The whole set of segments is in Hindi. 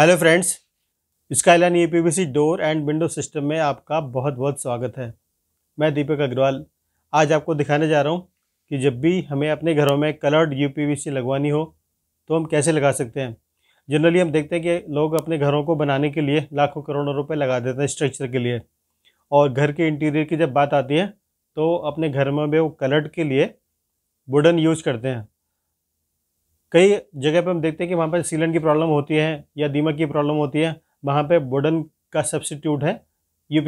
hello friends Skyline A P door and window system में आपका बहुत बहुत स्वागत है मैं दीपक अग्रवाल आज आपको दिखाने जा रहा हूँ कि जब भी हमें अपने घरों में कलर्ड यू लगवानी हो तो हम कैसे लगा सकते हैं जनरली हम देखते हैं कि लोग अपने घरों को बनाने के लिए लाखों करोड़ों रुपये लगा देते हैं स्ट्रक्चर के लिए और घर के इंटीरियर की जब बात आती है तो अपने घर में वो कलर्ड के लिए वुडन यूज़ करते हैं कई जगह पर हम देखते हैं कि वहाँ पर सीलन की प्रॉब्लम होती है या दीमक की प्रॉब्लम होती है वहाँ पर बोडन का सब्सिट्यूट है यू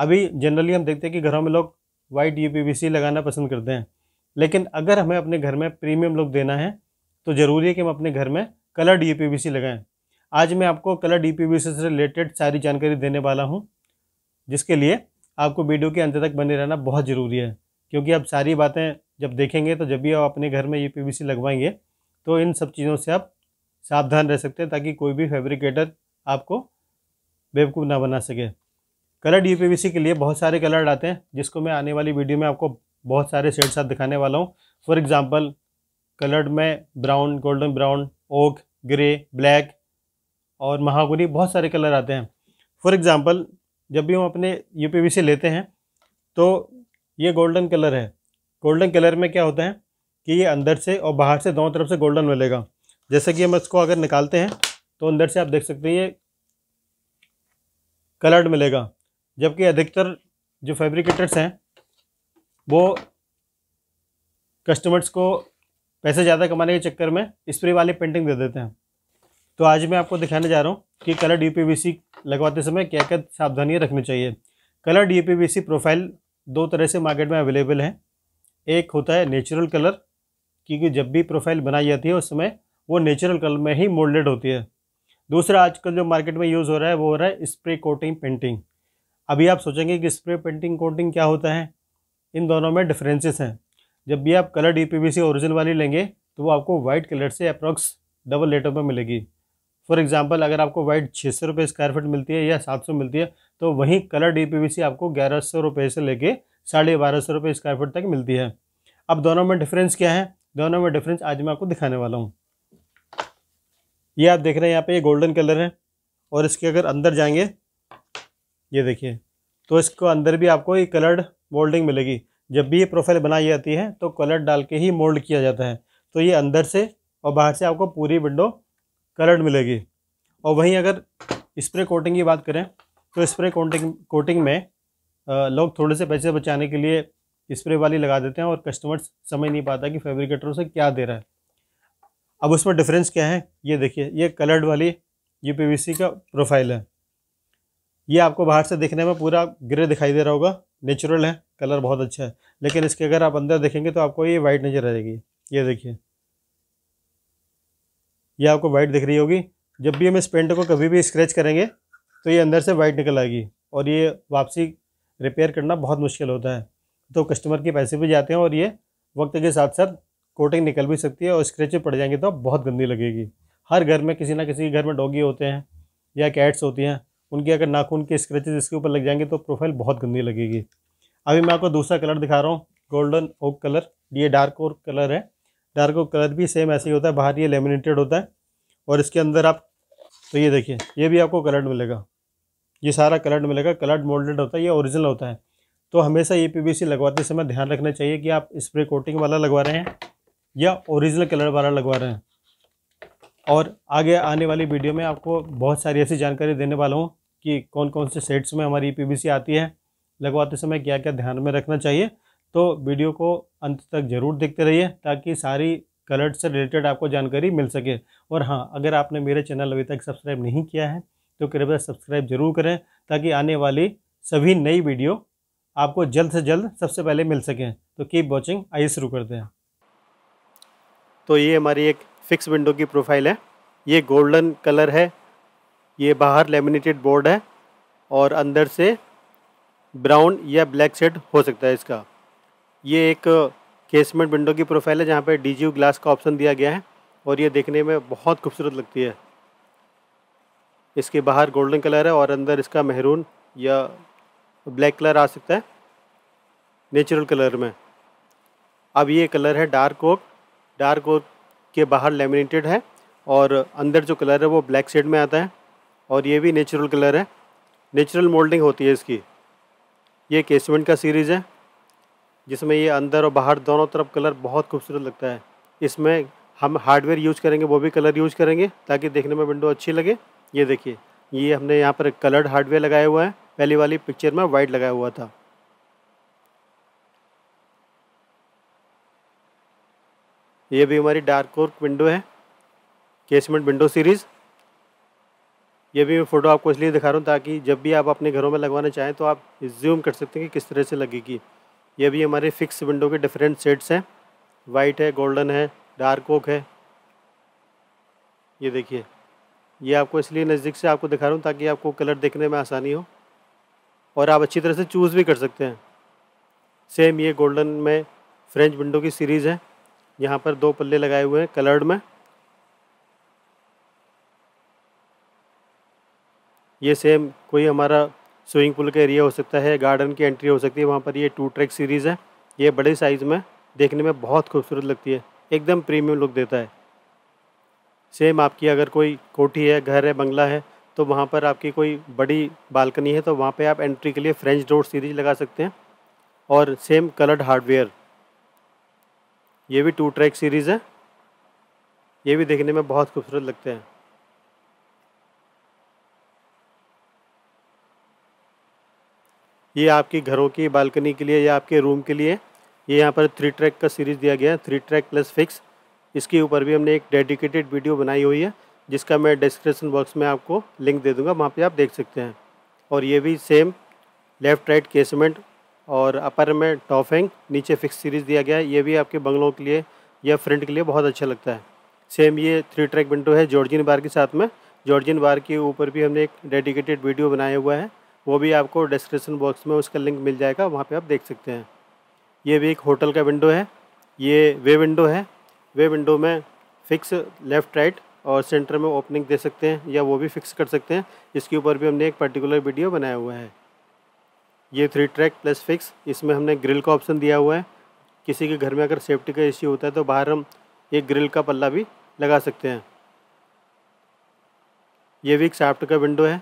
अभी जनरली हम देखते हैं कि घरों में लोग वाइट यू लगाना पसंद करते हैं लेकिन अगर हमें अपने घर में प्रीमियम लुक देना है तो ज़रूरी है कि हम अपने घर में कलर्ड यू लगाएं आज मैं आपको कलर्ड यू से रिलेटेड सारी जानकारी देने वाला हूँ जिसके लिए आपको वीडियो के अंत तक बने रहना बहुत ज़रूरी है क्योंकि अब सारी बातें जब देखेंगे तो जब भी आप अपने घर में ये पी लगवाएंगे तो इन सब चीज़ों से आप सावधान रह सकते हैं ताकि कोई भी फैब्रिकेटर आपको बेवकूफ़ ना बना सके कलर्ड यू के लिए बहुत सारे कलर आते हैं जिसको मैं आने वाली वीडियो में आपको बहुत सारे शेड साथ दिखाने वाला हूँ फॉर एग्ज़ाम्पल कलर्ड में brown golden brown oak grey black और महागुरी बहुत सारे कलर आते हैं फॉर एग्ज़ाम्पल जब भी हम अपने यू लेते हैं तो ये गोल्डन कलर है गोल्डन कलर में क्या होता है कि ये अंदर से और बाहर से दोनों तरफ से गोल्डन मिलेगा जैसे कि हम इसको अगर निकालते हैं तो अंदर से आप देख सकते हैं ये कलर्ड मिलेगा जबकि अधिकतर जो फैब्रिकेटर्स हैं वो कस्टमर्स को पैसे ज़्यादा कमाने के चक्कर में स्प्रे वाली पेंटिंग दे देते हैं तो आज मैं आपको दिखाने जा रहा हूँ कि कलर डी लगवाते समय क्या क्या सावधानियाँ रखनी चाहिए कलर डी प्रोफाइल दो तरह से मार्केट में अवेलेबल है एक होता है नेचुरल कलर क्योंकि जब भी प्रोफाइल बनाई जाती है उस समय वो नेचुरल कलर में ही मोल्डेड होती है दूसरा आजकल जो मार्केट में यूज़ हो रहा है वो हो रहा है स्प्रे कोटिंग पेंटिंग अभी आप सोचेंगे कि स्प्रे पेंटिंग कोटिंग क्या होता है इन दोनों में डिफरेंसेस हैं जब भी आप कलर डी पी ओरिजिनल वाली लेंगे तो वो आपको वाइट कलर से अप्रॉक्स डबल रेटों पर मिलेगी फॉर एग्जाम्पल अगर आपको वाइट छः सौ रुपये स्क्वायर फीट मिलती है या सात सौ मिलती है तो वहीं कलर डी पी आपको ग्यारह सौ रुपये से लेके साढ़े बारह सौ रुपये स्क्वायर फीट तक मिलती है अब दोनों में डिफरेंस क्या है दोनों में डिफरेंस आज मैं आपको दिखाने वाला हूँ ये आप देख रहे हैं यहाँ पे ये गोल्डन कलर है और इसके अगर अंदर जाएंगे ये देखिए तो इसको अंदर भी आपको ये कलर्ड मोल्डिंग मिलेगी जब भी ये प्रोफाइल बनाई जाती है तो कलर डाल के ही मोल्ड किया जाता है तो ये अंदर से और बाहर से आपको पूरी विंडो कलर्ड मिलेगी और वहीं अगर स्प्रे कोटिंग की बात करें तो स्प्रे कोटिंग कोटिंग में लोग थोड़े से पैसे बचाने के लिए स्प्रे वाली लगा देते हैं और कस्टमर्स समझ नहीं पाता कि फेब्रिकेटर से क्या दे रहा है अब उसमें डिफरेंस क्या है ये देखिए ये कलर्ड वाली यू का प्रोफाइल है ये आपको बाहर से देखने में पूरा ग्रे दिखाई दे रहा होगा नेचुरल है कलर बहुत अच्छा है लेकिन इसके अगर आप अंदर देखेंगे तो आपको ये वाइट नज़र आएगी ये देखिए ये आपको वाइट दिख रही होगी जब भी हम इस पेंट को कभी भी स्क्रैच करेंगे तो ये अंदर से वाइट निकल आएगी और ये वापसी रिपेयर करना बहुत मुश्किल होता है तो कस्टमर के पैसे भी जाते हैं और ये वक्त के साथ साथ कोटिंग निकल भी सकती है और स्क्रेचें पड़ जाएंगे तो बहुत गंदी लगेगी हर घर में किसी ना किसी घर में डॉगी होते हैं या कैट्स होती हैं उनके अगर नाखून के स्क्रेचेज इसके ऊपर लग जाएंगे तो प्रोफाइल बहुत गंदी लगेगी अभी मैं आपको दूसरा कलर दिखा रहा हूँ गोल्डन ओक कलर ये डार्क ओक कलर है डार्क ओक कलर भी सेम ऐसे ही होता है बाहर ये लेमिनेटेड होता है और इसके अंदर आप तो ये देखिए ये भी आपको कलर मिलेगा ये सारा कलर मिलेगा कलर मोल्डेड होता है ये ओरिजिनल होता है तो हमेशा ये पीवीसी लगवाते समय ध्यान रखना चाहिए कि आप स्प्रे कोटिंग वाला लगवा रहे हैं या ओरिजिनल कलर वाला लगवा रहे हैं और आगे आने वाली वीडियो में आपको बहुत सारी ऐसी जानकारी देने वाला हूँ कि कौन कौन से सेट्स में हमारी पीवीसी आती है लगवाते समय क्या क्या ध्यान में रखना चाहिए तो वीडियो को अंत तक ज़रूर देखते रहिए ताकि सारी कलर से रिलेटेड आपको जानकारी मिल सके और हाँ अगर आपने मेरे चैनल अभी तक सब्सक्राइब नहीं किया है तो कृपया सब्सक्राइब जरूर करें ताकि आने वाली सभी नई वीडियो आपको जल्द से जल्द सबसे पहले मिल सकें तो कीप वॉचिंग आइए शुरू करते हैं तो ये हमारी एक फिक्स विंडो की प्रोफाइल है ये गोल्डन कलर है ये बाहर लेमिनेटेड बोर्ड है और अंदर से ब्राउन या ब्लैक सेट हो सकता है इसका ये एक केसमेंट विंडो की प्रोफाइल है जहाँ पे डी ग्लास का ऑप्शन दिया गया है और ये देखने में बहुत खूबसूरत लगती है इसके बाहर गोल्डन कलर है और अंदर इसका मेहरून या ब्लैक कलर आ सकता है नेचुरल कलर में अब ये कलर है डार्क ओक डार्क ओक के बाहर लेमिनेटेड है और अंदर जो कलर है वो ब्लैक शेड में आता है और ये भी नेचुरल कलर है नेचुरल मोल्डिंग होती है इसकी ये केसमेंट का सीरीज़ है जिसमें ये अंदर और बाहर दोनों तरफ कलर बहुत खूबसूरत लगता है इसमें हम हार्डवेयर यूज़ करेंगे वो भी कलर यूज़ करेंगे ताकि देखने में विंडो अच्छी लगे ये देखिए ये हमने यहाँ पर कलर्ड हार्डवेयर लगाया हुआ है पहली वाली पिक्चर में वाइट लगाया हुआ था ये भी हमारी डार्क और विंडो है केसमेंट विंडो सीरीज़ ये भी मैं फ़ोटो आपको इसलिए दिखा रहा हूँ ताकि जब भी आप अपने घरों में लगवाना चाहें तो आप जूम कर सकते हैं कि किस तरह से लगेगी ये भी हमारे फिक्स विंडो के डिफरेंट सेट्स हैं वाइट है गोल्डन है डार्क ओक है ये देखिए ये आपको इसलिए नज़दीक से आपको दिखा रहा हूँ ताकि आपको कलर देखने में आसानी हो और आप अच्छी तरह से चूज़ भी कर सकते हैं सेम ये गोल्डन में फ्रेंच विंडो की सीरीज़ है यहाँ पर दो पल्ले लगाए हुए हैं कलर्ड में ये सेम कोई हमारा स्विमिंग पूल का एरिया हो सकता है गार्डन की एंट्री हो सकती है वहाँ पर ये टू ट्रैक सीरीज़ है ये बड़े साइज़ में देखने में बहुत खूबसूरत लगती है एकदम प्रीमियम लुक देता है सेम आपकी अगर कोई कोठी है घर है बंगला है तो वहाँ पर आपकी कोई बड़ी बालकनी है तो वहाँ पे आप एंट्री के लिए फ्रेंच डोर सीरीज लगा सकते हैं और सेम कलर्ड हार्डवेयर ये भी टू ट्रैक सीरीज़ है ये भी देखने में बहुत खूबसूरत लगते हैं ये आपकी घरों की बालकनी के लिए या आपके रूम के लिए ये यहाँ पर थ्री ट्रैक का सीरीज़ दिया गया है थ्री ट्रैक प्लस फिक्स इसके ऊपर भी हमने एक डेडिकेटेड वीडियो बनाई हुई है जिसका मैं डिस्क्रिप्सन बॉक्स में आपको लिंक दे दूंगा वहाँ पे आप देख सकते हैं और ये भी सेम लेफ़्ट राइट केसमेंट और अपर में टॉफेंग नीचे फिक्स सीरीज़ दिया गया है ये भी आपके बंगलों के लिए या फ्रंट के लिए बहुत अच्छा लगता है सेम ये थ्री ट्रैक विंडो है जॉर्जिन बार के साथ में जॉर्जिन बार के ऊपर भी हमने एक डेडिकेटेड वीडियो बनाया हुआ है वो भी आपको डिस्क्रिप्सन बॉक्स में उसका लिंक मिल जाएगा वहाँ पर आप देख सकते हैं ये भी एक होटल का विंडो है ये वे विंडो है वे विंडो में फिक्स लेफ़्ट राइट और सेंटर में ओपनिंग दे सकते हैं या वो भी फिक्स कर सकते हैं इसके ऊपर भी हमने एक पर्टिकुलर वीडियो बनाया हुआ है ये थ्री ट्रैक प्लस फिक्स इसमें हमने ग्रिल का ऑप्शन दिया हुआ है किसी के घर में अगर सेफ्टी का इश्यू होता है तो बाहर हम एक ग्रिल का पल्ला भी लगा सकते हैं ये भी एक साफ्ट का विंडो है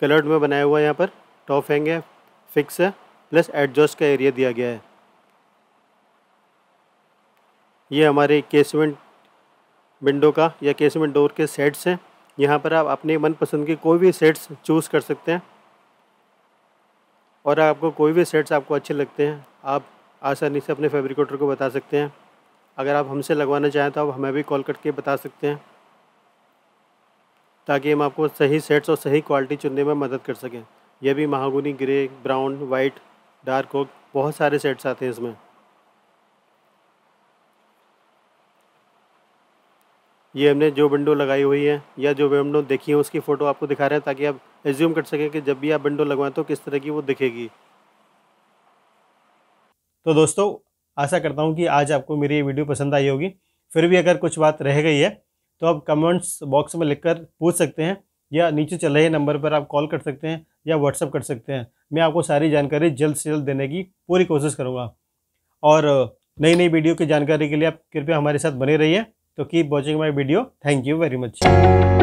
कलर्ड में बनाया हुआ है यहाँ पर टॉप हैंग है फिक्स है प्लस एडजस्ट का एरिया दिया गया है ये हमारे केसमेंट विंडो का या केसमेंट डोर के सेट्स हैं यहाँ पर आप अपने मनपसंद के कोई भी सेट्स चूज़ कर सकते हैं और आपको कोई भी सेट्स आपको अच्छे लगते हैं आप आसानी से अपने फेब्रिकेटर को बता सकते हैं अगर आप हमसे लगवाना चाहें तो आप हमें भी कॉल करके बता सकते हैं ताकि हम आपको सही सेट्स और सही क्वालिटी चुनने में मदद कर सकें यह भी mahogany grey brown white dark oak बहुत सारे सेट्स आते हैं इसमें ये हमने जो विंडो लगाई हुई है या जो विंडो देखी है उसकी फ़ोटो आपको दिखा रहे हैं ताकि आप एज्यूम कर सकें कि जब भी आप विंडो लगवाएं तो किस तरह की वो दिखेगी तो दोस्तों आशा करता हूँ कि आज आपको मेरी ये वीडियो पसंद आई होगी फिर भी अगर कुछ बात रह गई है तो आप कमेंट्स बॉक्स में लिख पूछ सकते हैं या नीचे चल रहे नंबर पर आप कॉल कर सकते हैं या व्हाट्सअप कर सकते हैं मैं आपको सारी जानकारी जल्द से जल्द देने की पूरी कोशिश करूँगा और नई नई वीडियो की जानकारी के लिए आप कृपया हमारे साथ बने रहिए तो keep watching my video thank you very much